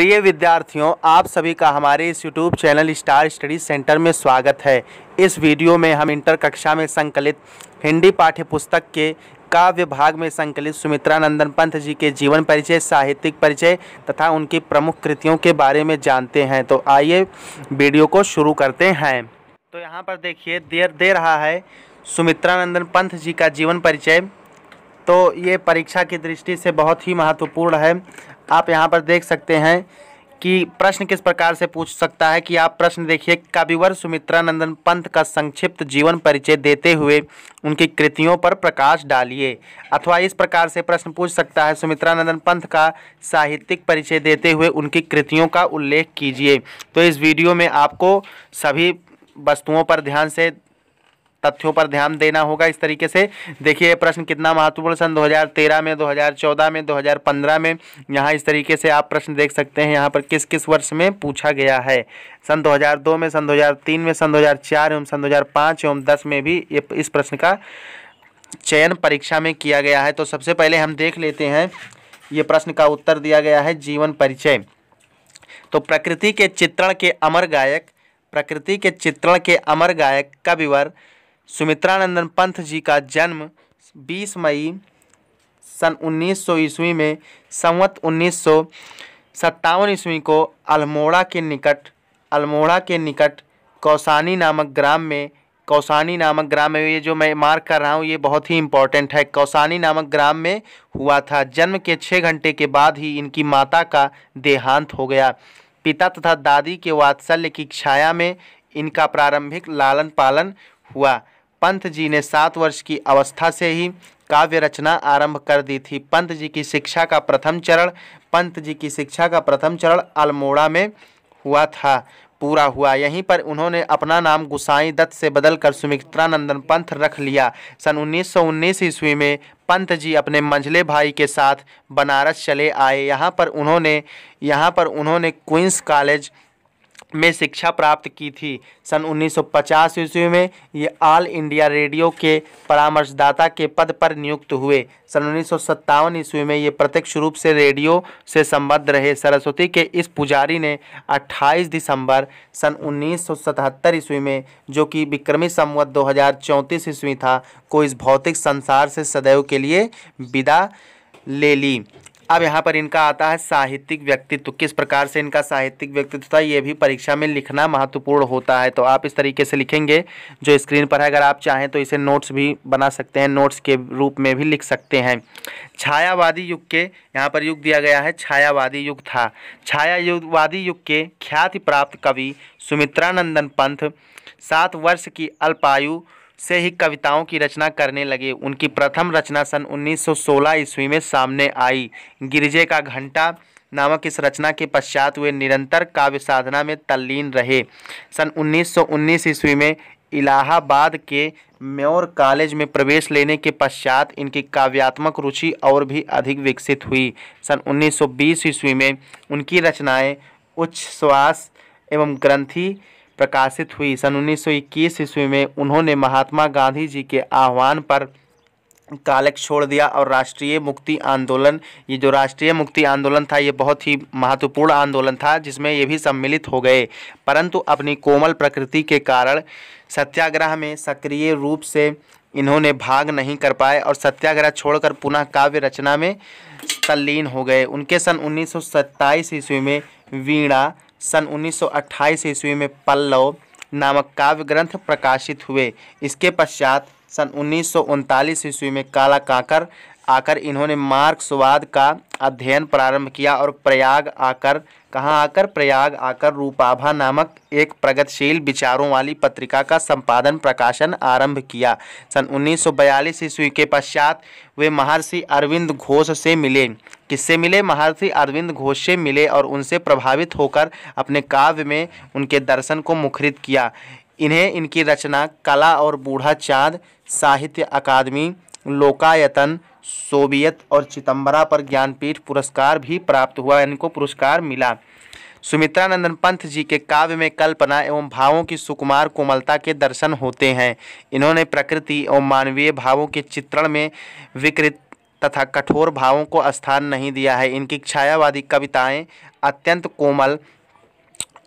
प्रिय विद्यार्थियों आप सभी का हमारे इस YouTube channel star study centre में स्वागत है इस वीडियो में हम इंटर कक्षा में संकलित हिंदी पाठ्य पुस्तक के काव्य भाग में संकलित सुमित्रा नंदन पंथ जी के जीवन परिचय साहित्यिक परिचय तथा उनकी प्रमुख कृतियों के बारे में जानते हैं तो आइए वीडियो को शुरू करते हैं तो यहाँ पर देखिए देर दे रहा है सुमित्रा नंदन पंथ जी का जीवन परिचय तो ये परीक्षा की दृष्टि से बहुत ही महत्वपूर्ण है आप यहाँ पर देख सकते हैं कि प्रश्न किस प्रकार से पूछ सकता है कि आप प्रश्न देखिए कविवर सुमित्रा नंदन पंत का संक्षिप्त जीवन परिचय देते हुए उनकी कृतियों पर प्रकाश डालिए अथवा इस प्रकार से प्रश्न पूछ सकता है सुमित्रा नंदन पंत का साहित्यिक परिचय देते हुए उनकी कृतियों का उल्लेख कीजिए तो इस वीडियो में आपको सभी वस्तुओं पर ध्यान से तथ्यों पर ध्यान देना होगा इस तरीके से देखिए प्रश्न कितना महत्वपूर्ण सन 2013 में 2014 में 2015 में यहाँ इस तरीके से आप प्रश्न देख सकते हैं यहाँ पर किस किस वर्ष में पूछा गया है सन 2002 में सन 2003 में सन 2004 एवं सन 2005 एवं 10 में भी ये इस प्रश्न का चयन परीक्षा में किया गया है तो सबसे पहले हम देख लेते हैं ये प्रश्न का उत्तर दिया गया है जीवन परिचय तो प्रकृति के चित्रण के अमर गायक प्रकृति के चित्रण के अमर गायक कविवर सुमित्रानंदन पंथ जी का जन्म 20 मई सन 1900 ईस्वी में संवत उन्नीस सौ सत्तावन ईस्वी को अल्मोड़ा के निकट अल्मोड़ा के निकट कौसानी नामक ग्राम में कौसानी नामक ग्राम में ये जो मैं मार्क कर रहा हूँ ये बहुत ही इम्पॉर्टेंट है कौसानी नामक ग्राम में हुआ था जन्म के छः घंटे के बाद ही इनकी माता का देहांत हो गया पिता तथा दादी के वात्सल्य की छाया में इनका प्रारंभिक लालन पालन हुआ पंत जी ने सात वर्ष की अवस्था से ही काव्य रचना आरंभ कर दी थी पंत जी की शिक्षा का प्रथम चरण पंत जी की शिक्षा का प्रथम चरण अल्मोड़ा में हुआ था पूरा हुआ यहीं पर उन्होंने अपना नाम गुसाई दत्त से बदलकर सुमित्रा नंदन पंथ रख लिया सन 1919 ईस्वी में पंत जी अपने मंझले भाई के साथ बनारस चले आए यहाँ पर उन्होंने यहाँ पर उन्होंने क्वींस कॉलेज में शिक्षा प्राप्त की थी सन 1950 ईस्वी में ये ऑल इंडिया रेडियो के परामर्शदाता के पद पर नियुक्त हुए सन उन्नीस ईस्वी में ये प्रत्यक्ष रूप से रेडियो से संबद्ध रहे सरस्वती के इस पुजारी ने 28 दिसंबर सन 1977 ईस्वी में जो कि विक्रमी संवत दो ईस्वी था को इस भौतिक संसार से सदैव के लिए विदा ले ली अब यहाँ पर इनका आता है साहित्यिक व्यक्तित्व किस प्रकार से इनका साहित्यिक व्यक्तित्व था ये भी परीक्षा में लिखना महत्वपूर्ण होता है तो आप इस तरीके से लिखेंगे जो स्क्रीन पर है अगर आप चाहें तो इसे नोट्स भी बना सकते हैं नोट्स के रूप में भी लिख सकते हैं छायावादी युग के यहाँ पर युग दिया गया है छायावादी युग था छायावादी युग के ख्याति प्राप्त कवि सुमित्रानंदन पंथ सात वर्ष की अल्पायु से ही कविताओं की रचना करने लगे उनकी प्रथम रचना सन 1916 ईस्वी में सामने आई गिरिजे का घंटा नामक इस रचना के पश्चात वे निरंतर काव्य साधना में तल्लीन रहे सन 1919 ईस्वी में इलाहाबाद के म्योर कॉलेज में प्रवेश लेने के पश्चात इनकी काव्यात्मक रुचि और भी अधिक विकसित हुई सन 1920 ईस्वी में उनकी रचनाएं उच्च एवं ग्रंथी प्रकाशित हुई सन उन्नीस सौ इक्कीस ईस्वी में उन्होंने महात्मा गांधी जी के आह्वान पर कालक छोड़ दिया और राष्ट्रीय मुक्ति आंदोलन ये जो राष्ट्रीय मुक्ति आंदोलन था ये बहुत ही महत्वपूर्ण आंदोलन था जिसमें ये भी सम्मिलित हो गए परंतु अपनी कोमल प्रकृति के कारण सत्याग्रह में सक्रिय रूप से इन्होंने भाग नहीं कर पाए और सत्याग्रह छोड़कर पुनः काव्य रचना में तल्लीन हो गए उनके सन उन्नीस ईस्वी में वीणा सन 1928 ईस्वी में पल्लव नामक काव्य ग्रंथ प्रकाशित हुए इसके पश्चात सन उन्नीस ईस्वी में काला काकर आकर इन्होंने मार्क्सवाद का अध्ययन प्रारंभ किया और प्रयाग आकर कहाँ आकर प्रयाग आकर रूपाभा नामक एक प्रगतिशील विचारों वाली पत्रिका का संपादन प्रकाशन आरंभ किया सन 1942 ईस्वी के पश्चात वे महर्षि अरविंद घोष से मिले किससे मिले महर्षि अरविंद घोष से मिले और उनसे प्रभावित होकर अपने काव्य में उनके दर्शन को मुखरित किया इन्हें इनकी रचना कला और बूढ़ा चाँद साहित्य अकादमी लोकायतन सोवियत और चिदम्बरा पर ज्ञानपीठ पुरस्कार भी प्राप्त हुआ इनको पुरस्कार मिला नंदन पंथ जी के काव्य में कल्पना एवं भावों की सुकुमार कोमलता के दर्शन होते हैं इन्होंने प्रकृति एवं मानवीय भावों के चित्रण में विकृत तथा कठोर भावों को स्थान नहीं दिया है इनकी छायावादी कविताएं अत्यंत कोमल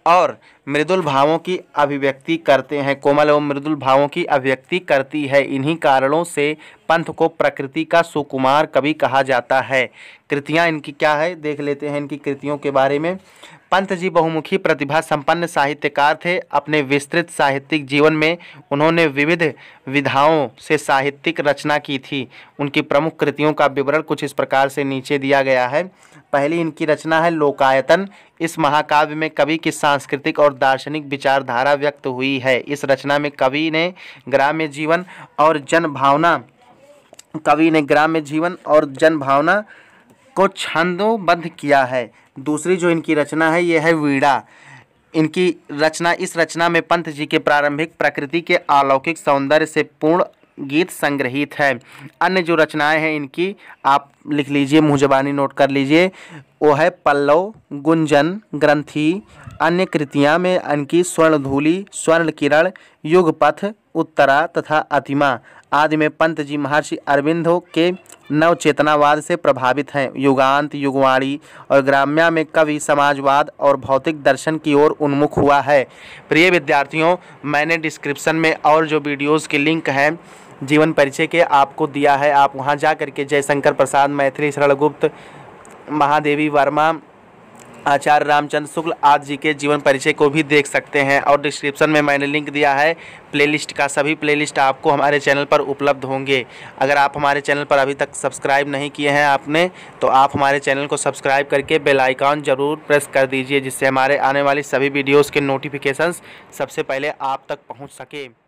और मृदुल भावों की अभिव्यक्ति करते हैं कोमल एवं मृदुल भावों की अभिव्यक्ति करती है इन्हीं कारणों से पंथ को प्रकृति का सुकुमार कवि कहा जाता है कृतियाँ इनकी क्या है देख लेते हैं इनकी कृतियों के बारे में पंथ जी बहुमुखी प्रतिभा संपन्न साहित्यकार थे अपने विस्तृत साहित्यिक जीवन में उन्होंने विविध विधाओं से साहित्यिक रचना की थी उनकी प्रमुख कृतियों का विवरण कुछ इस प्रकार से नीचे दिया गया है पहली इनकी रचना है लोकायतन इस महाकाव्य में कवि की सांस्कृतिक और दार्शनिक विचारधारा व्यक्त हुई है इस रचना में कवि ने ग्राम्य जीवन और जन भावना कवि ने ग्राम्य जीवन और जन भावना को छंदोबद्ध किया है दूसरी जो इनकी रचना है ये है वीड़ा इनकी रचना इस रचना में पंत जी के प्रारंभिक प्रकृति के अलौकिक सौंदर्य से पूर्ण गीत संग्रहित है अन्य जो रचनाएं हैं इनकी आप लिख लीजिए जबानी नोट कर लीजिए वो है पल्लव गुंजन ग्रंथी अन्य कृतियाँ में इनकी स्वर्णधूली स्वर्ण किरण युगपथ उत्तरा तथा अतिमा आदि में पंत जी महर्षि अरविंदो के नव चेतनावाद से प्रभावित हैं युगांत युगवाणी और ग्राम्या में कवि समाजवाद और भौतिक दर्शन की ओर उन्मुख हुआ है प्रिय विद्यार्थियों मैंने डिस्क्रिप्शन में और जो वीडियोज़ के लिंक हैं जीवन परिचय के आपको दिया है आप वहाँ जा कर के जयशंकर प्रसाद मैथिली शरणगुप्त महादेवी वर्मा आचार्य रामचंद्र शुक्ल आदि जी के जीवन परिचय को भी देख सकते हैं और डिस्क्रिप्शन में मैंने लिंक दिया है प्लेलिस्ट का सभी प्लेलिस्ट आपको हमारे चैनल पर उपलब्ध होंगे अगर आप हमारे चैनल पर अभी तक सब्सक्राइब नहीं किए हैं आपने तो आप हमारे चैनल को सब्सक्राइब करके बेल आइकॉन ज़रूर प्रेस कर दीजिए जिससे हमारे आने वाली सभी वीडियोज़ के नोटिफिकेशन सबसे पहले आप तक पहुँच सके